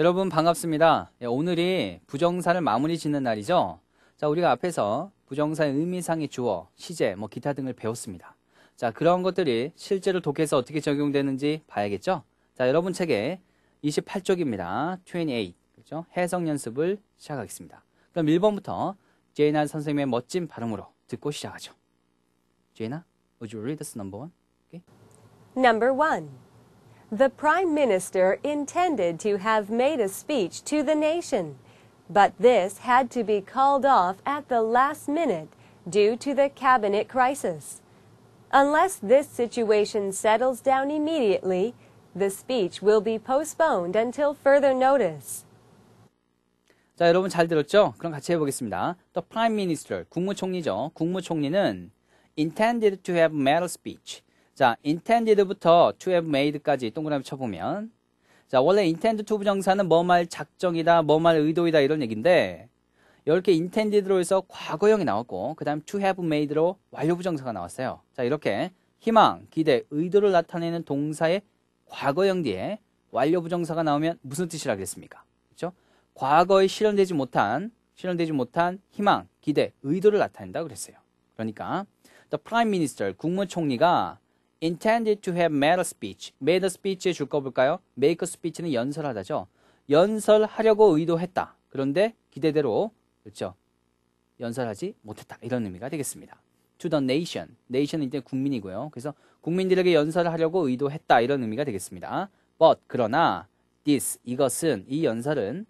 여러분 반갑습니다. 예, 오늘이 부정사를 마무리 짓는 날이죠. 자, 우리가 앞에서 부정사의 의미상의 주어, 시제, 뭐 기타 등을 배웠습니다. 자, 그런 것들이 실제로 독해서 어떻게 적용되는지 봐야겠죠? 자, 여러분 책에 28쪽입니다. 28. 그렇죠? 해석 연습을 시작하겠습니다. 그럼 1번부터 제이나 선생님의 멋진 발음으로 듣고 시작하죠. 제이나, would you read us number one? Okay? Number one. the Prime Minister intended to have made a speech to the nation, but this had to be called off at the last minute due to the cabinet crisis. Unless this situation settles down immediately, the speech will be postponed until further notice. 자, 여러분 잘 들었죠? 그럼 같이 해보겠습니다. The Prime Minister, 국무총리죠. 국무총리는 intended to have made a speech. 자, intended부터 to have made까지 동그라미 쳐보면 자, 원래 intend to 부정사는 뭐 말 작정이다, 뭐 말 의도이다 이런 얘기인데 이렇게 intended로 해서 과거형이 나왔고 그 다음 to have made로 완료 부정사가 나왔어요. 자, 이렇게 희망, 기대, 의도를 나타내는 동사의 과거형 뒤에 완료 부정사가 나오면 무슨 뜻이라 그랬습니까? 그렇죠? 과거에 실현되지 못한 실현되지 못한 희망, 기대, 의도를 나타낸다 그랬어요. 그러니까 the prime minister 국무총리가 intended to have made a speech. made a speech에 줄 거 볼까요? make a speech는 연설하다죠. 연설하려고 의도했다. 그런데 기대대로 그렇죠. 연설하지 못했다. 이런 의미가 되겠습니다. to the nation. nation은 이제 국민이고요. 그래서 국민들에게 연설하려고 의도했다. 이런 의미가 되겠습니다. but 그러나 this 이것은 이 연설은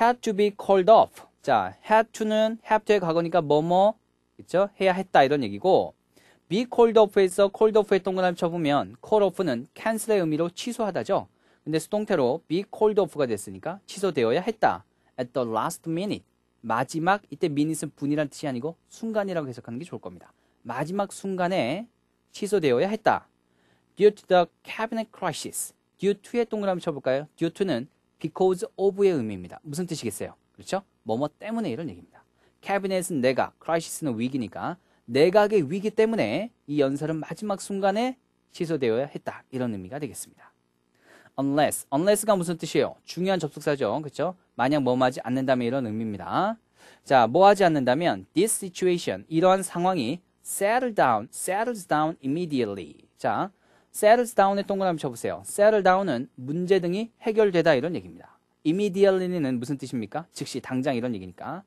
had to be called off. 자, had to는 have to의 과거니까 뭐뭐 그렇죠? 해야 했다 이런 얘기고 be called off에서 called off 했던 거랑 쳐보면 call off는 cancel의 의미로 취소하다죠. 근데 수동태로 be called off가 됐으니까 취소되어야 했다. at the last minute. 마지막 이때 minute은 분이란 뜻이 아니고 순간이라고 해석하는 게 좋을 겁니다. 마지막 순간에 취소되어야 했다. due to the cabinet crisis. due to의 동그라미 쳐볼까요? due to는 because of의 의미입니다. 무슨 뜻이겠어요? 그렇죠? 뭐뭐 때문에 이런 얘기입니다. cabinet은 내가, crisis는 위기니까 내각의 위기 때문에 이 연설은 마지막 순간에 취소되어야 했다. 이런 의미가 되겠습니다. unless, unless가 무슨 뜻이에요? 중요한 접속사죠. 그렇죠? 만약 뭐 하지 않는다면 이런 의미입니다. 자, 뭐 하지 않는다면 this situation, 이러한 상황이 settle down, settles down immediately. 자, settles down에 동그라미 쳐보세요. settle down은 문제 등이 해결되다 이런 얘기입니다. immediately는 무슨 뜻입니까? 즉시, 당장 이런 얘기니까.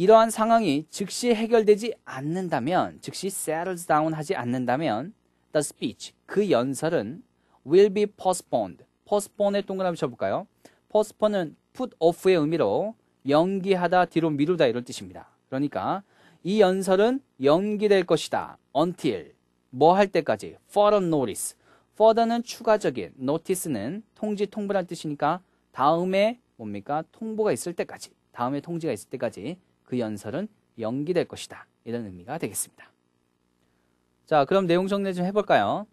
이러한 상황이 즉시 해결되지 않는다면, 즉시 settles down 하지 않는다면, the speech, 그 연설은 will be postponed. postpone에 동그라미 쳐볼까요? postpone은 put off의 의미로 연기하다, 뒤로 미루다 이럴 뜻입니다. 그러니까 이 연설은 연기될 것이다. until, 뭐 할 때까지, further notice. further는 추가적인, notice는 통지, 통보란 뜻이니까 다음에 뭡니까? 통보가 있을 때까지, 다음에 통지가 있을 때까지 그 연설은 연기될 것이다. 이런 의미가 되겠습니다. 자, 그럼 내용 정리 좀 해볼까요?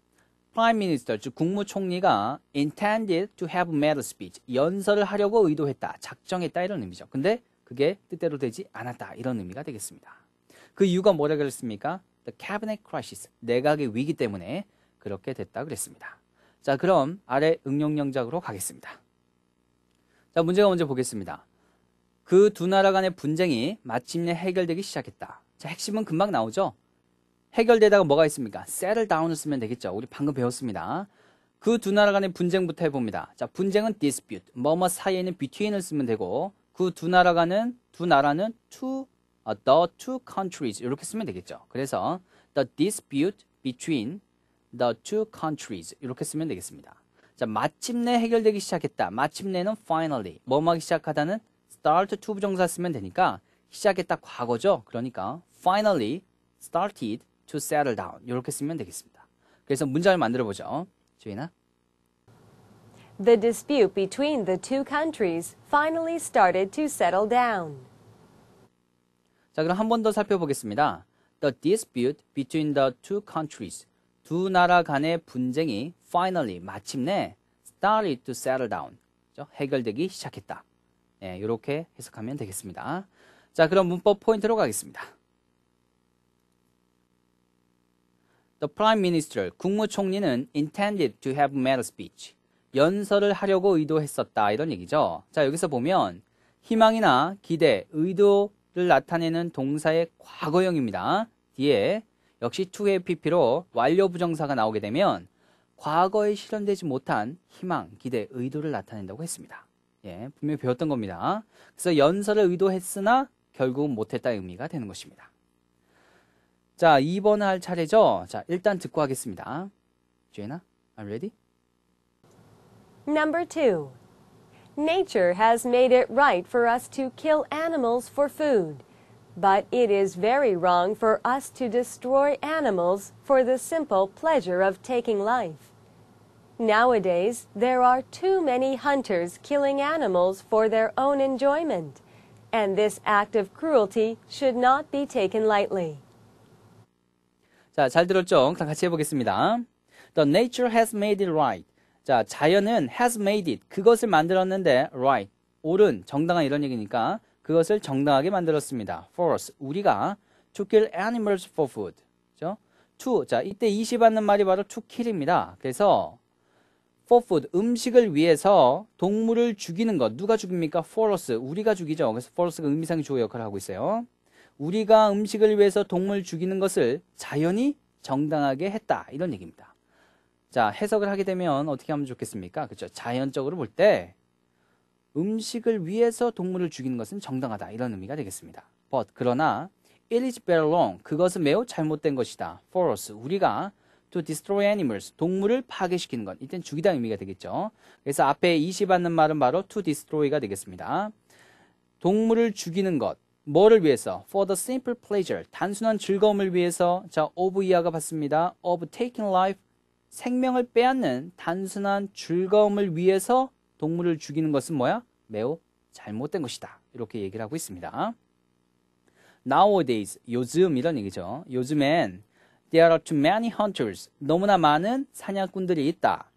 Prime Minister, 즉 국무총리가 intended to have a d e a speech, 연설을 하려고 의도했다, 작정했다 이런 의미죠. 근데 그게 뜻대로 되지 않았다 이런 의미가 되겠습니다. 그 이유가 뭐라 그랬습니까? The cabinet crisis, 내각의 위기 때문에 그렇게 됐다 그랬습니다. 자, 그럼 아래 응용 영작으로 가겠습니다. 자, 문제가 먼저 보겠습니다. 그두 나라 간의 분쟁이 마침내 해결되기 시작했다. 자, 핵심은 금방 나오죠? 해결되다가 뭐가 있습니까? 셀을 다운 l e 을 쓰면 되겠죠. 우리 방금 배웠습니다. 그 두 나라 간의 분쟁부터 해봅니다. 자, 분쟁은 dispute. 뭐뭐 사이에는 between을 쓰면 되고, 그 두 나라 간은, 두 나라는 two, uh, the two countries. 이렇게 쓰면 되겠죠. 그래서 the dispute between the two countries. 이렇게 쓰면 되겠습니다. 자, 마침내 해결되기 시작했다. 마침내는 finally. 뭐뭐 하기 시작하다는 start to 부정사 쓰면 되니까 시작했다 과거죠. 그러니까 finally started to settle down 이렇게 쓰면 되겠습니다. 그래서 문장을 만들어 보죠. 주인아. The dispute between the two countries finally started to settle down. 자, 그럼 한 번 더 살펴보겠습니다. The dispute between the two countries. 두 나라 간의 분쟁이 finally 마침내 started to settle down. 해결되기 시작했다. 예, 이렇게 해석하면 되겠습니다. 자, 그럼 문법 포인트로 가겠습니다. The Prime Minister, 국무총리는 intended to have made a speech. 연설을 하려고 의도했었다. 이런 얘기죠. 자, 여기서 보면 희망이나 기대, 의도를 나타내는 동사의 과거형입니다. 뒤에 역시 to의 pp로 완료 부정사가 나오게 되면 과거에 실현되지 못한 희망, 기대, 의도를 나타낸다고 했습니다. 예, 분명히 배웠던 겁니다. 그래서 연설을 의도했으나 결국은 못했다 의미가 되는 것입니다. 자, 2번 할 차례죠. 자, 일단 듣고 하겠습니다. Jenna, I'm ready. Number 2. Nature has made it right for us to kill animals for food, but it is very wrong for us to destroy animals for the simple pleasure of taking life. Nowadays, there are too many hunters killing animals for their own enjoyment, and this act of cruelty should not be taken lightly. 자, 잘 들었죠? 그럼 같이 해보겠습니다. The nature has made it right. 자, 자연은 has made it. 그것을 만들었는데 right. 옳은, 정당한 이런 얘기니까 그것을 정당하게 만들었습니다. For us, 우리가 to kill animals for food. 그죠? to, 자, 이때 이시 받는 말이 바로 to kill입니다. 그래서 for food 음식을 위해서 동물을 죽이는 것 누가 죽입니까? for us 우리가 죽이죠. 그래서 for us가 의미상의 주어 역할을 하고 있어요. 우리가 음식을 위해서 동물 죽이는 것을 자연이 정당하게 했다 이런 얘기입니다. 자 해석을 하게 되면 어떻게 하면 좋겠습니까? 그렇죠. 자연적으로 볼 때 음식을 위해서 동물을 죽이는 것은 정당하다 이런 의미가 되겠습니다. but 그러나 it is very wrong 그것은 매우 잘못된 것이다. for us 우리가 to destroy animals, 동물을 파괴시키는 것. 이땐 죽이다는 의미가 되겠죠. 그래서 앞에 이시 받는 말은 바로 to destroy가 되겠습니다. 동물을 죽이는 것. 뭐를 위해서? For the simple pleasure, 단순한 즐거움을 위해서. 자, of 이하가 봤습니다 of taking life, 생명을 빼앗는 단순한 즐거움을 위해서 동물을 죽이는 것은 뭐야? 매우 잘못된 것이다. 이렇게 얘기를 하고 있습니다. Nowadays, 요즘 이런 얘기죠. 요즘엔 There are too many hunters. 너무나 많은 사냥꾼들이 있다.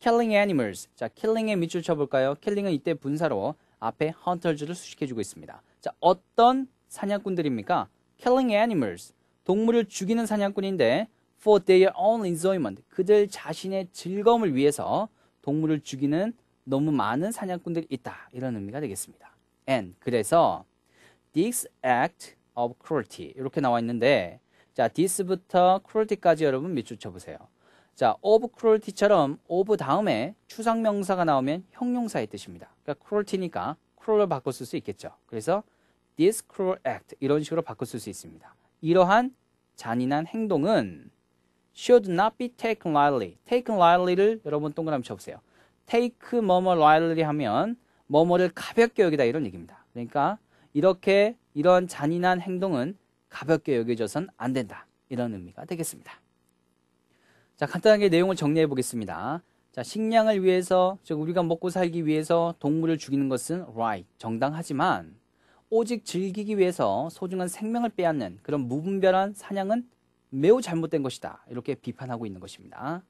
Killing animals. 자, killing에 밑줄 쳐볼까요? killing은 이때 분사로 앞에 hunters를 수식해주고 있습니다. 자, 어떤 사냥꾼들입니까? Killing animals. 동물을 죽이는 사냥꾼인데 for their own enjoyment. 그들 자신의 즐거움을 위해서 동물을 죽이는 너무 많은 사냥꾼들이 있다. 이런 의미가 되겠습니다. and 그래서 this act of cruelty 이렇게 나와 있는데 자, t h 부터크롤티까지 여러분 밑줄 쳐보세요. 자, of c r u 처럼 오브 다음에 추상 명사가 나오면 형용사의 뜻입니다. 그러니까 c r u 니까크롤 u e 바꿔 쓸 수 있겠죠. 그래서 this cruel act 이런 식으로 바꿔 쓸 수 있습니다. 이러한 잔인한 행동은 should not be taken lightly. taken lightly를 여러분 동그라미 쳐보세요. take 뭐뭐 lightly 하면 뭐뭐를 가볍게 여기다 이런 얘기입니다. 그러니까 이렇게 이런 잔인한 행동은 가볍게 여겨져선 안 된다. 이런 의미가 되겠습니다. 자, 간단하게 내용을 정리해 보겠습니다. 자, 식량을 위해서, 즉 우리가 먹고 살기 위해서 동물을 죽이는 것은 right, 정당하지만 오직 즐기기 위해서 소중한 생명을 빼앗는 그런 무분별한 사냥은 매우 잘못된 것이다. 이렇게 비판하고 있는 것입니다.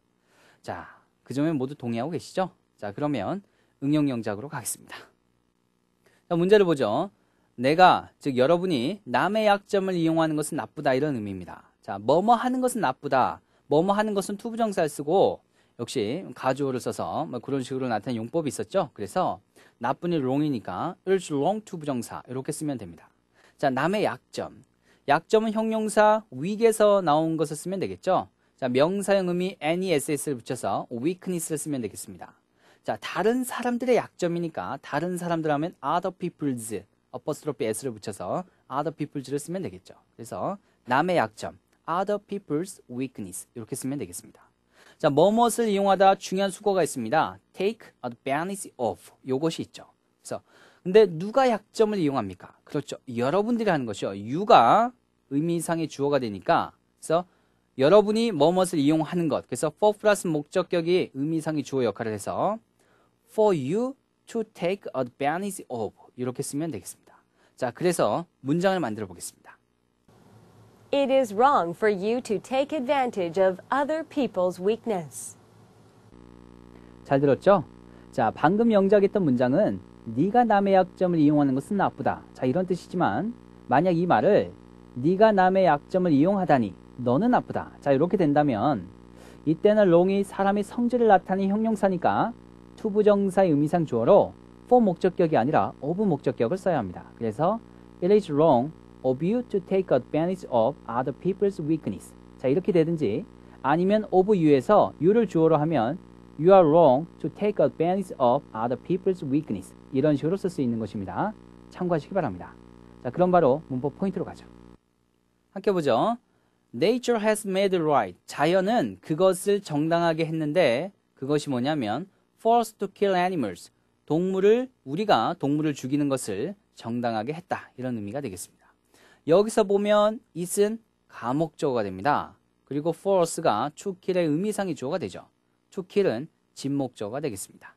자, 그 점에 모두 동의하고 계시죠? 자, 그러면 응용 영작으로 가겠습니다. 자, 문제를 보죠. 내가 즉 여러분이 남의 약점을 이용하는 것은 나쁘다 이런 의미입니다. 자, 뭐뭐 하는 것은 나쁘다. 뭐뭐 하는 것은 투부정사를 쓰고 역시 가주어를 써서 뭐 그런 식으로 나타낸 용법이 있었죠. 그래서 나쁜 일롱이니까 it's wrong 투부정사 이렇게 쓰면 됩니다. 자, 남의 약점. 약점은 형용사 weak에서 나온 것을 쓰면 되겠죠. 자, 명사형 의미 any ss를 붙여서 weakness를 쓰면 되겠습니다. 자, 다른 사람들의 약점이니까 다른 사람들 하면 other people's 어퍼스트로피 s를 붙여서 other people's를 쓰면 되겠죠. 그래서 남의 약점, other people's weakness 이렇게 쓰면 되겠습니다. 자, 뭐뭇을 이용하다 중요한 수거가 있습니다. take advantage of 이것이 있죠. 그래서 근데 누가 약점을 이용합니까? 그렇죠. 여러분들이 하는 것이요. you가 의미상의 주어가 되니까 그래서 여러분이 뭐뭇을 이용하는 것. 그래서 for 플러스 목적격이 의미상의 주어 역할을 해서 for you to take advantage of 이렇게 쓰면 되겠습니다. 자, 그래서 문장을 만들어 보겠습니다. It is wrong for you to take advantage of other people's weakness. 잘 들었죠? 자, 방금 영작했던 문장은 네가 남의 약점을 이용하는 것은 나쁘다. 자, 이런 뜻이지만 만약 이 말을 네가 남의 약점을 이용하다니 너는 나쁘다. 자, 이렇게 된다면 이때는 롱이 사람의 성질을 나타내는 형용사니까 투부정사의 의미상 주어로 for 목적격이 아니라 of 목적격을 써야 합니다. 그래서 it is wrong of you to take advantage of other people's weakness. 자, 이렇게 되든지 아니면 of you에서 you를 주어로 하면 you are wrong to take advantage of other people's weakness. 이런 식으로 쓸 수 있는 것입니다. 참고하시기 바랍니다. 자, 그럼 바로 문법 포인트로 가죠. 함께 보죠. Nature has made right. 자연은 그것을 정당하게 했는데 그것이 뭐냐면 forced to kill animals. 동물을 우리가 동물을 죽이는 것을 정당하게 했다 이런 의미가 되겠습니다. 여기서 보면 it은 감옥조가 됩니다. 그리고 force가 추킬의 의미상의 조어가 되죠. 추킬은 진목조가 되겠습니다.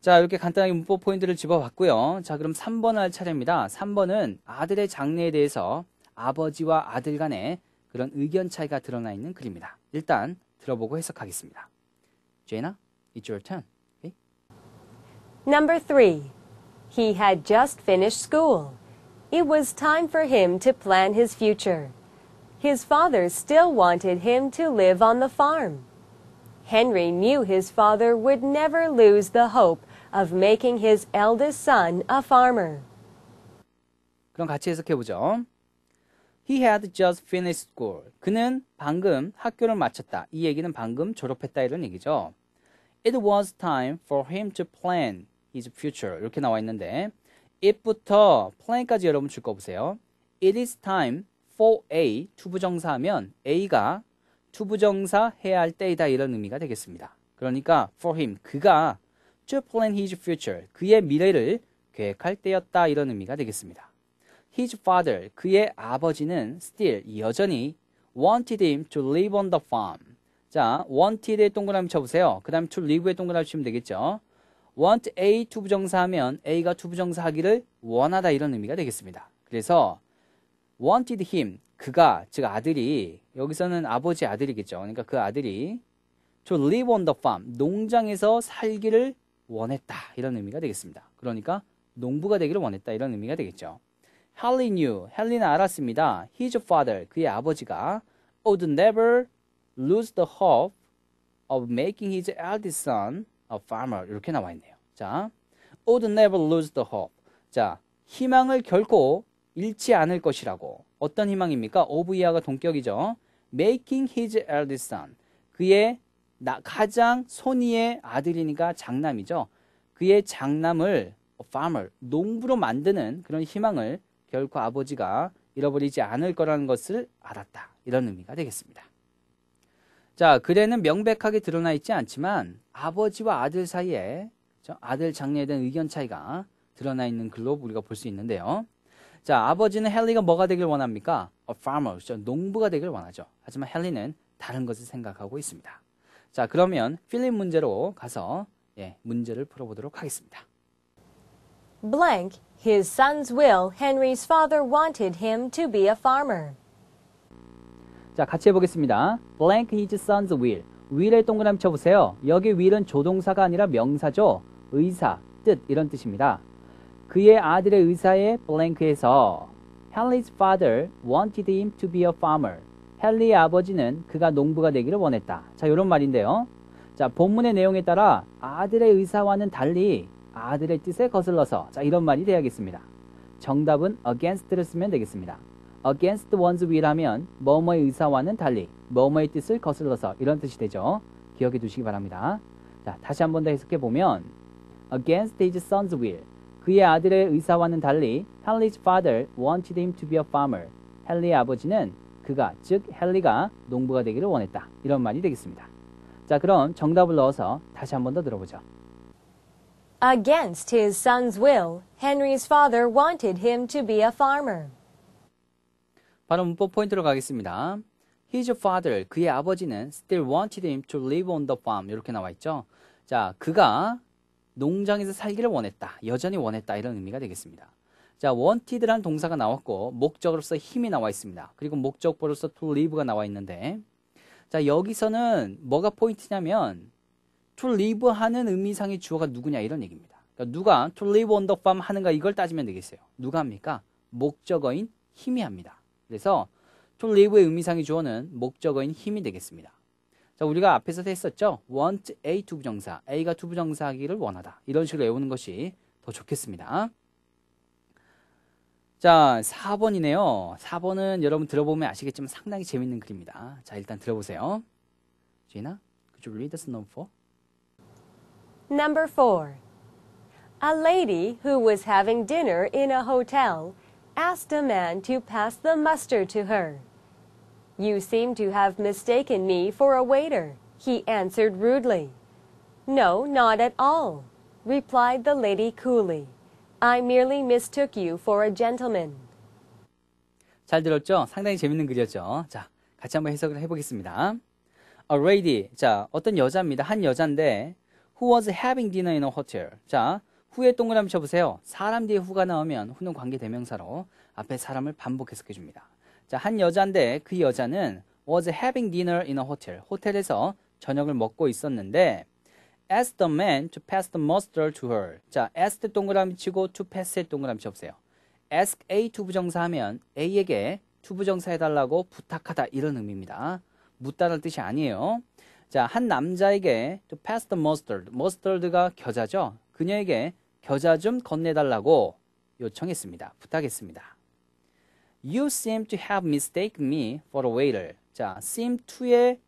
자 이렇게 간단하게 문법 포인트를 집어봤고요. 자 그럼 3번 할 차례입니다. 3번은 아들의 장래에 대해서 아버지와 아들 간의 그런 의견 차이가 드러나 있는 글입니다. 일단 들어보고 해석하겠습니다. 제나, it's your turn. Number three, he had just finished school. It was time for him to plan his future. His father still wanted him to live on the farm. Henry knew his father would never lose the hope of making his eldest son a farmer. 그럼 같이 해석해 보죠. He had just finished school. 그는 방금 학교를 마쳤다. 이 얘기는 방금 졸업했다 이런 얘기죠. It was time for him to plan. is future 이렇게 나와 있는데 it부터 plan까지 여러분 줄 거 보세요. It is time for A 투부정사 하면 A가 투부정사 해야 할 때이다 이런 의미가 되겠습니다. 그러니까 for him 그가 to plan his future 그의 미래를 계획할 때였다 이런 의미가 되겠습니다. His father 그의 아버지는 still 여전히 wanted him to live on the farm. 자, wanted에 동그라미 쳐보세요. 그 다음 to live에 동그라미 치면 되겠죠. want A 투 부정사하면 A가 투 부정사하기를 원하다 이런 의미가 되겠습니다. 그래서 wanted him 그가 즉 아들이 여기서는 아버지 아들이겠죠. 그러니까 그 아들이 to live on the farm 농장에서 살기를 원했다 이런 의미가 되겠습니다. 그러니까 농부가 되기를 원했다 이런 의미가 되겠죠. Helly knew 헬리는 알았습니다. His father 그의 아버지가 would never lose the hope of making his eldest son a farmer 이렇게 나와 있네요. 자, would never lose the hope. 자, 희망을 결코 잃지 않을 것이라고. 어떤 희망입니까? of 이하가 동격이죠. making his eldest son. 그의 나, 가장 손이의 아들이니까 장남이죠. 그의 장남을 farmer, 농부로 만드는 그런 희망을 결코 아버지가 잃어버리지 않을 거라는 것을 알았다. 이런 의미가 되겠습니다. 자, 글에는 명백하게 드러나 있지 않지만 아버지와 아들 사이에 아들 장례에 대한 의견 차이가 드러나 있는 글로 우리가 볼 수 있는데요. 자, 아버지는 헨리가 뭐가 되길 원합니까? A farmer, 농부가 되길 원하죠. 하지만 헨리는 다른 것을 생각하고 있습니다. 자, 그러면 필립 문제로 가서 예, 문제를 풀어보도록 하겠습니다. Blank, his son's will, Henry's father wanted him to be a farmer. 자, 같이 해보겠습니다. blank his son's will. w i 동그라미 쳐보세요. 여기 will은 조동사가 아니라 명사죠. 의사, 뜻 이런 뜻입니다. 그의 아들의 의사의 블랭크에서 헨리's father wanted him to be a farmer. 헨리의 아버지는 그가 농부가 되기를 원했다. 자, 이런 말인데요. 자, 본문의 내용에 따라 아들의 의사와는 달리 아들의 뜻에 거슬러서 자, 이런 말이 되야겠습니다. 정답은 against를 쓰면 되겠습니다. against one's will하면 뭐뭐의 의사와는 달리 뭐뭐의 뜻을 거슬러서 이런 뜻이 되죠. 기억해 두시기 바랍니다. 자, 다시 한 번 더 해석해 보면 against his son's will 그의 아들의 의사와는 달리 헨리's father wanted him to be a farmer. 헨리의 아버지는 그가 즉 헨리가 농부가 되기를 원했다. 이런 말이 되겠습니다. 자, 그럼 정답을 넣어서 다시 한 번 더 들어보죠. Against his son's will, Henry's father wanted him to be a farmer. 바로 문법 포인트로 가겠습니다. His father, 그의 아버지는 still wanted him to live on the farm. 이렇게 나와 있죠. 자, 그가 농장에서 살기를 원했다. 여전히 원했다. 이런 의미가 되겠습니다. 자, wanted란 동사가 나왔고, 목적으로서 힘이 나와 있습니다. 그리고 목적보로서 to live가 나와 있는데, 자, 여기서는 뭐가 포인트냐면, to live 하는 의미상의 주어가 누구냐 이런 얘기입니다. 그러니까 누가 to live on the farm 하는가 이걸 따지면 되겠어요. 누가 합니까? 목적어인 힘이 합니다. 그래서 to live의 네 의미상의 주어는 목적어인 힘이 되겠습니다. 자, 우리가 앞에서 했었죠? want a to 부정사, a가 to 부정사하기를 원하다. 이런 식으로 외우는 것이 더 좋겠습니다. 자, 4번이네요. 4번은 여러분 들어보면 아시겠지만 상당히 재밌는 글입니다. 자, 일단 들어보세요. 지나, could you read us number four? Number four. A lady who was having dinner in a hotel asked a man to pass the mustard to her. You seem to have mistaken me for a waiter, he answered rudely. No, not at all, replied the lady coolly. I merely mistook you for a gentleman. 잘 들었죠? 상당히 재밌는 글이었죠? 자, 같이 한번 해석을 해보겠습니다. A lady, 자, 어떤 여자입니다. 한 여자인데 who was having dinner in a hotel. 자, 후에 동그라미 쳐보세요. 사람 뒤에 후가 나오면 후는 관계 대명사로 앞에 사람을 반복해서 해줍니다. 자, 한 여자인데 그 여자는 was having dinner in a hotel. 호텔에서 저녁을 먹고 있었는데 asked the man to pass the mustard to her. 자, asked 동그라미 치고 to pass에 동그라미 쳐보세요. ask A to 부정사 하면 A에게 투 부정사 해달라고 부탁하다 이런 의미입니다. 묻다는 뜻이 아니에요. 자, 한 남자에게 to pass the mustard. mustard가 겨자죠. 그녀에게 겨자 좀 건네달라고 요청했습니다. 부탁했습니다. You seem to have mistaken me for a waiter. 자, seem to에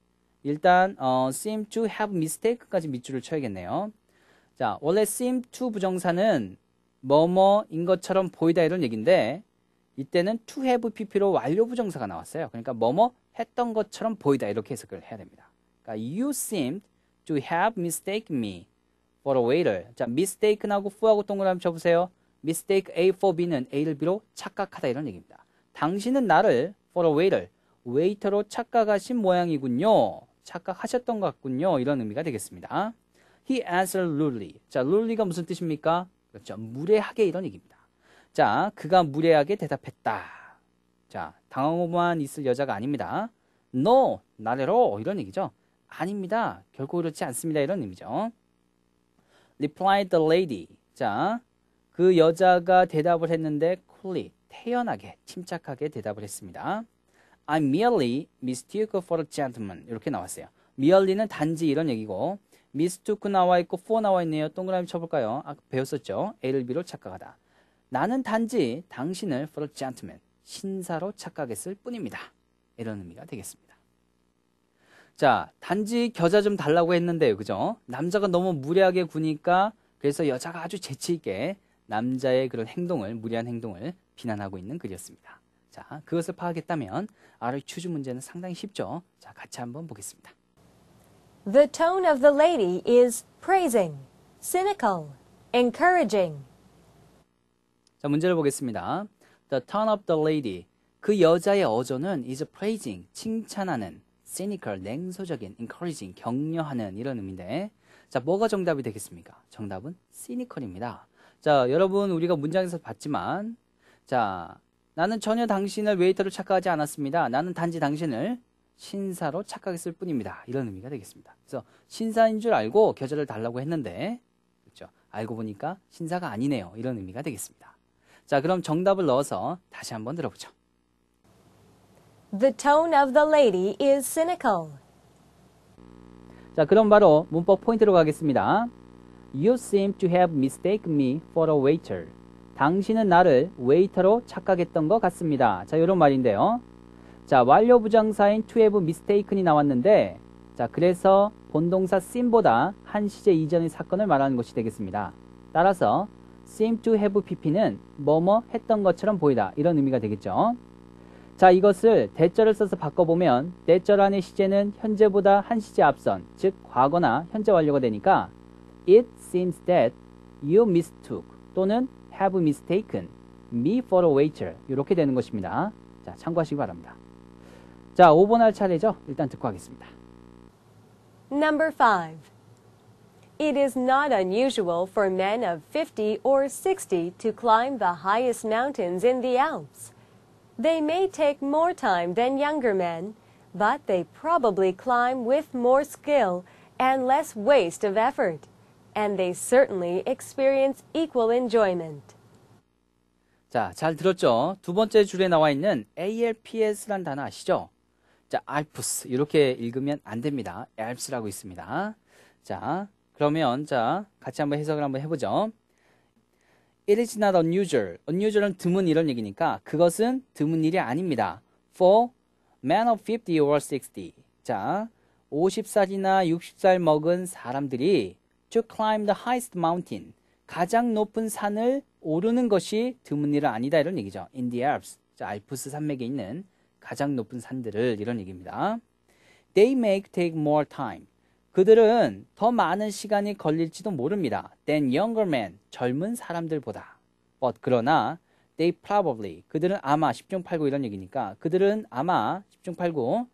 일단 어, seem to have m i s t a k e 까지 밑줄을 쳐야겠네요. 자, 원래 seem to 부정사는 뭐뭐인 것처럼 보이다 이런 얘기인데 이때는 to have pp로 완료 부정사가 나왔어요. 그러니까 뭐뭐 했던 것처럼 보이다 이렇게 해석을 해야 됩니다. 그러니까 you seemed to have mistaken me for a waiter. 자, mistaken하고 for하고 동그라미 쳐보세요. mistake A for B는 A를 B로 착각하다 이런 얘기입니다. 당신은 나를 for a waiter, 웨이터로 착각하신 모양이군요. 착각하셨던 것 같군요. 이런 의미가 되겠습니다. He answered rudely. 자, rudely가 무슨 뜻입니까? 그렇죠. 무례하게 이런 얘기입니다. 자, 그가 무례하게 대답했다. 자, 당황만 있을 여자가 아닙니다. No, 나대로 이런 얘기죠. 아닙니다. 결코 그렇지 않습니다. 이런 의미죠. replied the lady. 자, 그 여자가 대답을 했는데 coolly, 태연하게, 침착하게 대답을 했습니다. I merely mistook for a gentleman. 이렇게 나왔어요. merely는 단지 이런 얘기고 mistook 나와 있고 for 나와 있네요. 동그라미 쳐볼까요? 아까 배웠었죠? A를 B로 착각하다. 나는 단지 당신을 for a gentleman, 신사로 착각했을 뿐입니다. 이런 의미가 되겠습니다. 자, 단지 겨자 좀 달라고 했는데요. 그죠? 남자가 너무 무례하게 구니까 그래서 여자가 아주 재치있게 남자의 그런 행동을, 무리한 행동을 비난하고 있는 글이었습니다. 자, 그것을 파악했다면 아래 퀴주 문제는 상당히 쉽죠. 자, 같이 한번 보겠습니다. The tone of the lady is praising, cynical, encouraging. 자, 문제를 보겠습니다. The tone of the lady. 그 여자의 어조는 is praising, 칭찬하는. cynical, 냉소적인, encouraging, 격려하는 이런 의미인데 자, 뭐가 정답이 되겠습니까? 정답은 cynical입니다. 자, 여러분 우리가 문장에서 봤지만 자, 나는 전혀 당신을 웨이터로 착각하지 않았습니다. 나는 단지 당신을 신사로 착각했을 뿐입니다. 이런 의미가 되겠습니다. 그래서 신사인 줄 알고 겨자를 달라고 했는데 그렇죠? 알고 보니까 신사가 아니네요. 이런 의미가 되겠습니다. 자, 그럼 정답을 넣어서 다시 한번 들어보죠. The tone of the lady is cynical. 자, 그럼 바로 문법 포인트로 가겠습니다. You seem to have mistaken me for a waiter. 당신은 나를 웨이터로 착각했던 것 같습니다. 자, 이런 말인데요. 자, 완료 부정사인 to have mistaken이 나왔는데 자, 그래서 본동사 seem보다 한 시제 이전의 사건을 말하는 것이 되겠습니다. 따라서 seem to have pp는 뭐뭐 했던 것처럼 보이다. 이런 의미가 되겠죠. 자 이것을 대절을 써서 바꿔보면 대절 안의 시제는 현재보다 한 시제 앞선 즉 과거나 현재 완료가 되니까 It seems that you mistook 또는 have mistaken me for a waiter 이렇게 되는 것입니다. 자 참고하시기 바랍니다. 자 5번 할 차례죠. 일단 듣고 하겠습니다. Number 5 It is not unusual for men of 50 or 60 to climb the highest mountains in the Alps. They may take more time than younger men, but they probably climb with more skill and less waste of effort, and they certainly experience equal enjoyment. 자, 잘 들었죠? 두 번째 줄에 나와 있는 ALPS란 단어 아시죠? 자, 알프스 이렇게 읽으면 안 됩니다. 알프스라고 있습니다. 자, 그러면 자, 같이 한번 해석을 한번 해 보죠. It is not unusual. unusual은 드문 이런 얘기니까 그것은 드문 일이 아닙니다. For men of 50 or 60. 자, 50살이나 60살 먹은 사람들이 to climb the highest mountain. 가장 높은 산을 오르는 것이 드문 일은 아니다 이런 얘기죠. In the Alps. 자, 알프스 산맥에 있는 가장 높은 산들을 이런 얘기입니다. They make take more time. 그들은 더 많은 시간이 걸릴지도 모릅니다. than younger men, 젊은 사람들보다. But 그러나 they probably, 그들은 아마 10중 8구 이런 얘기니까 그들은 아마 10중 8구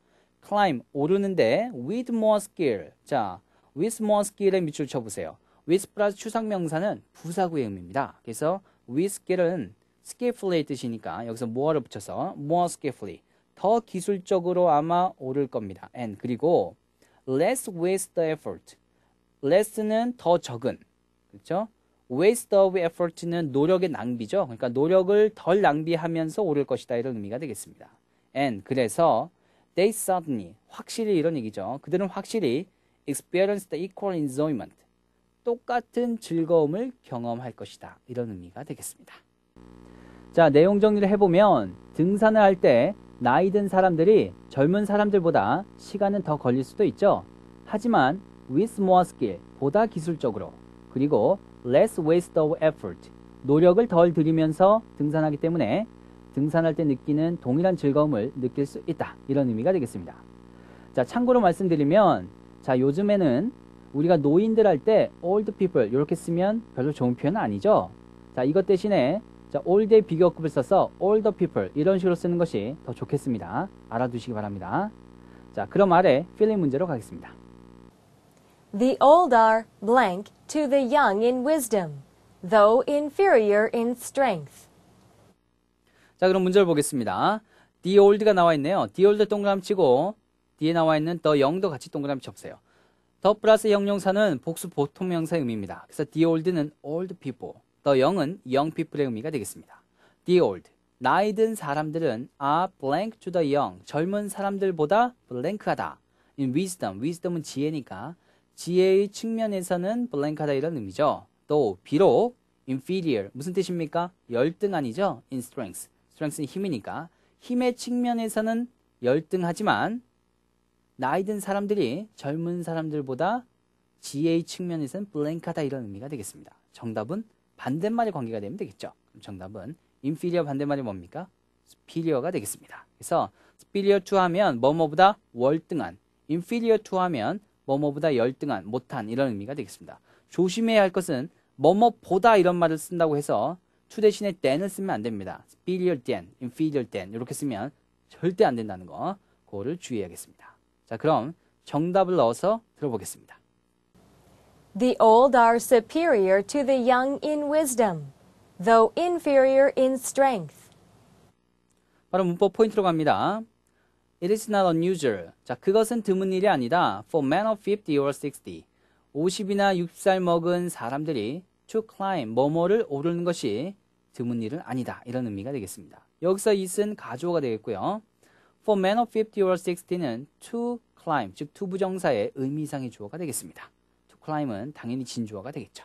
climb, 오르는데 with more skill. 자, with more skill에 밑줄 쳐보세요. with 플러스 추상명사는 부사구의 의미입니다. 그래서 with skill은 skillfully의 뜻이니까 여기서 more를 붙여서 more skillfully, 더 기술적으로 아마 오를 겁니다. and 그리고 less with the effort. less는 더 적은. 그렇죠? waste of effort는 노력의 낭비죠. 그러니까 노력을 덜 낭비하면서 오를 것이다 이런 의미가 되겠습니다. and 그래서 they suddenly 확실히 이런 얘기죠. 그들은 확실히 experience the equal enjoyment 똑같은 즐거움을 경험할 것이다 이런 의미가 되겠습니다. 자 내용 정리를 해보면 등산을 할때 나이 든 사람들이 젊은 사람들보다 시간은 더 걸릴 수도 있죠. 하지만 with more skill, 보다 기술적으로 그리고 less waste of effort, 노력을 덜 들이면서 등산하기 때문에 등산할 때 느끼는 동일한 즐거움을 느낄 수 있다. 이런 의미가 되겠습니다. 자, 참고로 말씀드리면 자, 요즘에는 우리가 노인들 할 때 old people 이렇게 쓰면 별로 좋은 표현은 아니죠. 자, 이것 대신에 자, all day 비교급을 써서 all the people 이런 식으로 쓰는 것이 더 좋겠습니다. 알아두시기 바랍니다. 자, 그럼 아래 필링 문제로 가겠습니다. The old are blank to the young in wisdom, though inferior in strength. 자, 그럼 문제를 보겠습니다. the old가 나와 있네요. the old 동그라미 치고 뒤에 나와 있는 the young도 같이 동그라미 접세요. the 플러스 형용사는 복수 보통명사의 의미입니다. 그래서 the old는 old people, The young은 young people의 의미가 되겠습니다. The old, 나이 든 사람들은 are 아, blank to the young, 젊은 사람들보다 blank하다. In wisdom, wisdom은 지혜니까 지혜의 측면에서는 blank하다 이런 의미죠. 또 비록 inferior, 무슨 뜻입니까? 열등한니죠 In strength, strength는 힘이니까 힘의 측면에서는 열등하지만 나이 든 사람들이 젊은 사람들보다 지혜의 측면에서는 블랭크하다 이런 의미가 되겠습니다. 정답은 반대말이 관계가 되면 되겠죠. 정답은 inferior 반대말이 뭡니까? superior가 되겠습니다. 그래서 superior to 하면 뭐뭐보다 월등한, inferior to 하면 뭐뭐보다 열등한, 못한 이런 의미가 되겠습니다. 조심해야 할 것은 뭐뭐보다 이런 말을 쓴다고 해서 to 대신에 than을 쓰면 안 됩니다. superior than, inferior than 이렇게 쓰면 절대 안 된다는 거 그거를 주의해야겠습니다. 자 그럼 정답을 넣어서 들어보겠습니다. The old are superior to the young in wisdom, though inferior in strength. 바로 문법 포인트로 갑니다. It is not unusual. 자, 그것은 드문 일이 아니다. For men of 50 or 60. 50이나 60살 먹은 사람들이 to climb, 뭐뭐를 오르는 것이 드문 일은 아니다. 이런 의미가 되겠습니다. 여기서 it은 가주어가 되겠고요. For men of 50 or 60는 to climb, 즉 to 부정사의 의미상의 주어가 되겠습니다. 클라임은 당연히 되겠죠.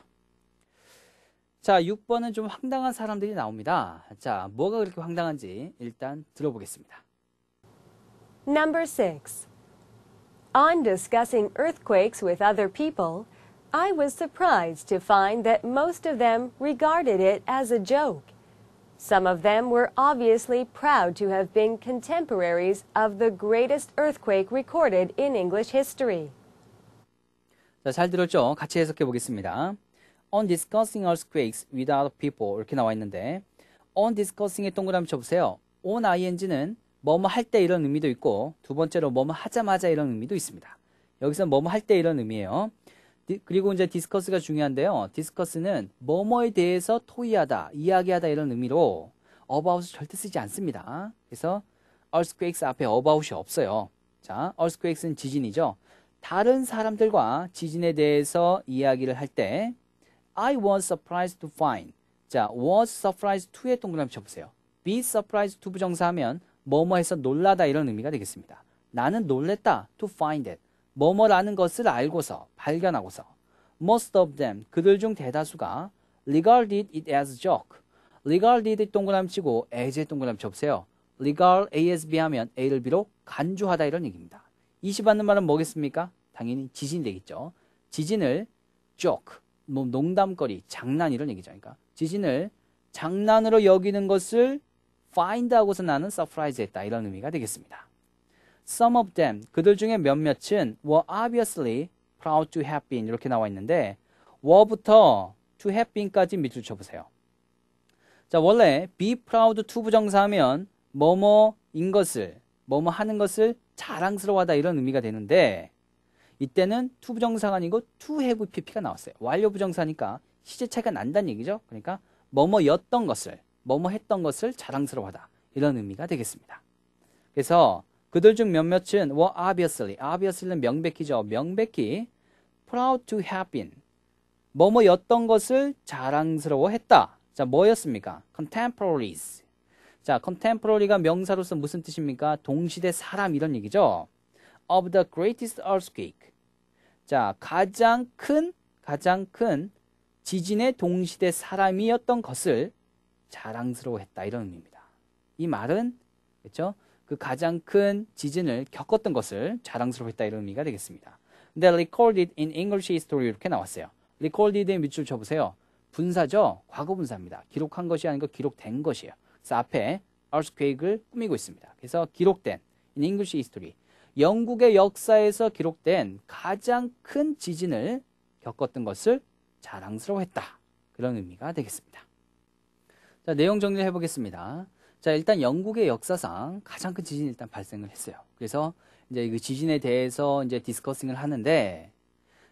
자, 6번은 좀 황당한 사람들이 나옵니다. 자, 뭐가 그렇게 황당한지 일단 들어보겠습니다. Number 6. On discussing earthquakes with other people, I was surprised to find that most of them regarded it as a joke. Some of them were obviously proud to have been contemporaries of the greatest earthquake recorded in English history. 자, 잘 들었죠? 같이 해석해 보겠습니다. On discussing earthquakes without people 이렇게 나와 있는데 on discussing에 동그라미 쳐보세요. on ing는 뭐뭐 할 때 이런 의미도 있고 두 번째로 뭐뭐 하자마자 이런 의미도 있습니다. 여기서 뭐뭐 할 때 이런 의미예요. 그리고 이제 디스커스가 중요한데요. 디스커스는 뭐뭐에 대해서 토의하다, 이야기하다 이런 의미로 a b o u t 절대 쓰지 않습니다. 그래서 earthquakes 앞에 about이 없어요. 자, earthquakes는 지진이죠. 다른 사람들과 지진에 대해서 이야기를 할 때 I was surprised to find 자, was surprised to에 동그라미 쳐보세요. be surprised to 부정사하면 뭐뭐해서 놀라다 이런 의미가 되겠습니다. 나는 놀랬다 to find it 뭐뭐라는 것을 알고서 발견하고서 most of them 그들 중 대다수가 regarded it as a joke regarded 동그라미 치고 as에 동그라미 쳐보세요. regard as b 하면 a를 b로 간주하다 이런 얘기입니다. 이시받는 말은 뭐겠습니까? 당연히 지진 이 되겠죠. 지진을 joke, 뭐 농담거리, 장난 이런 얘기죠. 그러니까 지진을 장난으로 여기는 것을 find 하고서 나는 surprise 했다. 이런 의미가 되겠습니다. Some of them, 그들 중에 몇몇은 were obviously proud to have been 이렇게 나와 있는데 were부터 to have been까지 밑줄 쳐보세요. 자, 원래 be proud to 부정사하면 뭐뭐인 것을 뭐뭐 하는 것을 자랑스러워하다 이런 의미가 되는데 이때는 투부정사가 아니고 투해구 PP가 나왔어요. 완료 부정사니까 시제 차이가 난다는 얘기죠. 그러니까 뭐뭐였던 것을 뭐뭐 했던 것을 자랑스러워하다 이런 의미가 되겠습니다. 그래서 그들 중 몇몇은 were obviously, obviously는 명백히죠. 명백히 proud to have been, 뭐뭐였던 것을 자랑스러워했다. 자, 뭐였습니까? contemporaries, 자, contemporary가 명사로서 무슨 뜻입니까? 동시대 사람 이런 얘기죠. of the greatest earthquake. 자, 가장 큰 가장 큰 지진의 동시대 사람이었던 것을 자랑스러워했다 이런 의미입니다. 이 말은 그렇죠? 그 가장 큰 지진을 겪었던 것을 자랑스러워했다 이런 의미가 되겠습니다. The recorded in English history 이렇게 나왔어요. recorded의 밑줄 쳐보세요. 분사죠? 과거 분사입니다. 기록한 것이 아닌고 기록된 것이에요. 그래서 앞에 earthquake을 꾸미고 있습니다. 그래서 기록된 in English history 영국의 역사에서 기록된 가장 큰 지진을 겪었던 것을 자랑스러워했다. 그런 의미가 되겠습니다. 자, 내용 정리를 해보겠습니다. 자, 일단 영국의 역사상 가장 큰 지진이 일단 발생을 했어요. 그래서 이제 그 지진에 대해서 이제 디스커싱을 하는데,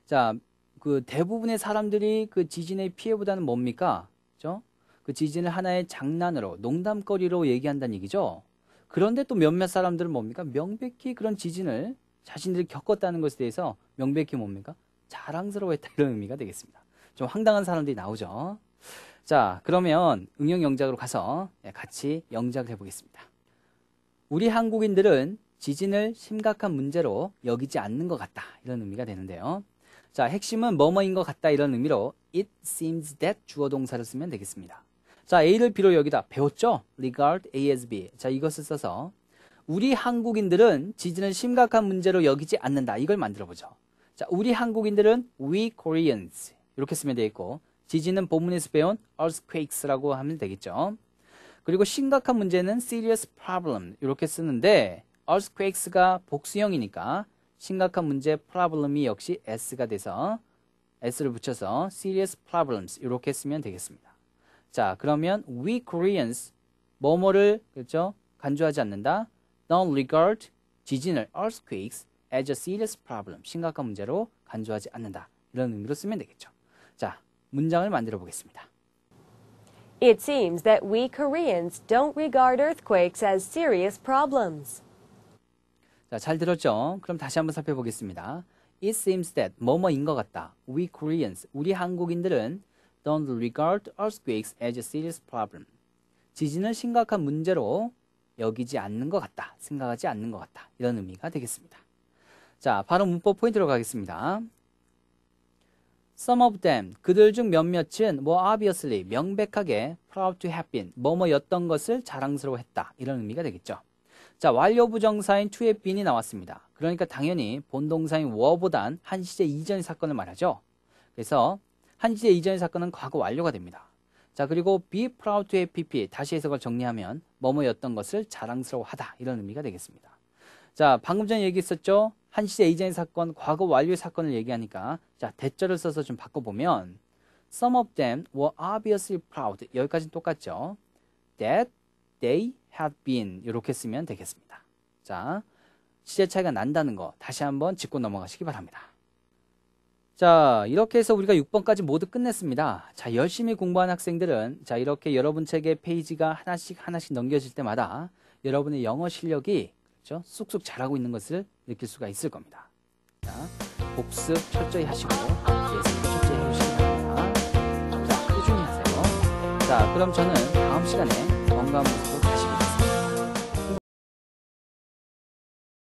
자, 그 대부분의 사람들이 그 지진의 피해보다는 뭡니까? 그죠? 그 지진을 하나의 장난으로 농담거리로 얘기한다는 얘기죠. 그런데 또 몇몇 사람들은 뭡니까? 명백히 그런 지진을 자신들이 겪었다는 것에 대해서 명백히 뭡니까? 자랑스러워했다 이런 의미가 되겠습니다. 좀 황당한 사람들이 나오죠. 자, 그러면 응용 영작으로 가서 예, 같이 영작을 해보겠습니다. 우리 한국인들은 지진을 심각한 문제로 여기지 않는 것 같다 이런 의미가 되는데요. 자, 핵심은 뭐뭐인 것 같다 이런 의미로 it seems that 주어 동사를 쓰면 되겠습니다. 자, A를 B로 여기다 배웠죠? regard A as B. 자, 이것을 써서 우리 한국인들은 지진을 심각한 문제로 여기지 않는다. 이걸 만들어 보죠. 자, 우리 한국인들은 we Koreans. 이렇게 쓰면 되겠고 지진은 본문에서 배운 earthquakes라고 하면 되겠죠. 그리고 심각한 문제는 serious problem 이렇게 쓰는데 earthquakes가 복수형이니까 심각한 문제 problem이 역시 s가 돼서 s를 붙여서 serious problems 이렇게 쓰면 되겠습니다. 자, 그러면 we Koreans 뭐뭐를 그렇죠? 간주하지 않는다. don't regard 지진을 earthquakes as a serious problem 심각한 문제로 간주하지 않는다. 이런 의미로 쓰면 되겠죠. 자, 문장을 만들어 보겠습니다. It seems that we Koreans don't regard earthquakes as serious problems. 자, 잘 들었죠? 그럼 다시 한번 살펴보겠습니다. It seems that 뭐뭐인 것 같다. We Koreans, 우리 한국인들은 don't regard earthquakes as a serious problem. 지진을 심각한 문제로 여기지 않는 것 같다. 생각하지 않는 것 같다. 이런 의미가 되겠습니다. 자, 바로 문법 포인트로 가겠습니다. Some of them, 그들 중 몇몇은 뭐 obviously, 명백하게 proud to have been, 뭐뭐였던 것을 자랑스러워했다. 이런 의미가 되겠죠. 자, 완료 부정사인 to have been이 나왔습니다. 그러니까 당연히 본동사인 were보단 한 시제 이전 사건을 말하죠. 그래서 한 시대 이전의 사건은 과거 완료가 됩니다. 자 그리고 be proud to app 다시 해석을 정리하면 뭐뭐였던 것을 자랑스러워하다 이런 의미가 되겠습니다. 자 방금 전에 얘기했었죠. 한시대 이전의 사건, 과거 완료 사건을 얘기하니까 자 대절을 써서 좀 바꿔보면 Some of them were obviously proud 여기까지는 똑같죠. That they had been 이렇게 쓰면 되겠습니다. 자 시제 차이가 난다는 거 다시 한번 짚고 넘어가시기 바랍니다. 자, 이렇게 해서 우리가 6번까지 모두 끝냈습니다. 자, 열심히 공부한 학생들은 자, 이렇게 여러분 책의 페이지가 하나씩 하나씩 넘겨질 때마다 여러분의 영어 실력이 그렇죠? 쑥쑥 자라고 있는 것을 느낄 수가 있을 겁니다. 자, 복습 철저히 하시고 예습 철저히 해주시기 바랍니다. 자, 꾸준히 하세요. 자, 그럼 저는 다음 시간에 건강한 모습으로